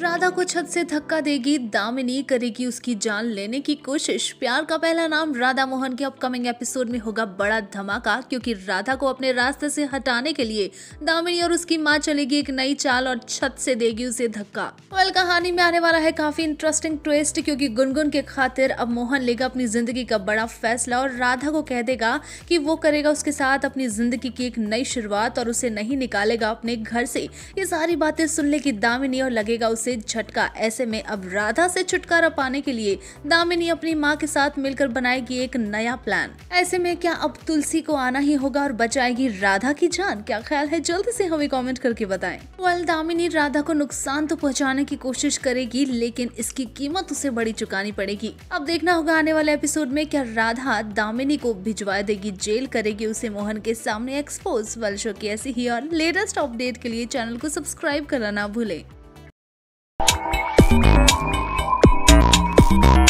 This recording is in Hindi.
राधा को छत से धक्का देगी दामिनी करेगी उसकी जान लेने की कोशिश प्यार का पहला नाम राधा मोहन के अपकमिंग एपिसोड में होगा बड़ा धमाका क्योंकि राधा को अपने रास्ते से हटाने के लिए दामिनी और उसकी माँ चलेगी एक नई चाल और छत से देगी उसे धक्का वेल कहानी में आने वाला है काफी इंटरेस्टिंग ट्विस्ट क्योंकि गुनगुन के खातिर अब मोहन लेगा अपनी जिंदगी का बड़ा फैसला और राधा को कह देगा की वो करेगा उसके साथ अपनी जिंदगी की एक नई शुरुआत और उसे नहीं निकालेगा अपने घर से ये सारी बातें सुन लेगी दामिनी और लगेगा उसे से झटका ऐसे में अब राधा से छुटकारा पाने के लिए दामिनी अपनी माँ के साथ मिलकर बनाएगी एक नया प्लान ऐसे में क्या अब तुलसी को आना ही होगा और बचाएगी राधा की जान क्या ख्याल है जल्दी से हमें कमेंट करके बताएं वेल दामिनी राधा को नुकसान तो पहुँचाने की कोशिश करेगी लेकिन इसकी कीमत उसे बड़ी चुकानी पड़ेगी अब देखना होगा आने वाले एपिसोड में क्या राधा दामिनी को भिजवा देगी जेल करेगी उसे मोहन के सामने एक्सपोज वर्षो शो की ऐसी ही और लेटेस्ट अपडेट के लिए चैनल को सब्सक्राइब करना ना भूलें Thank you.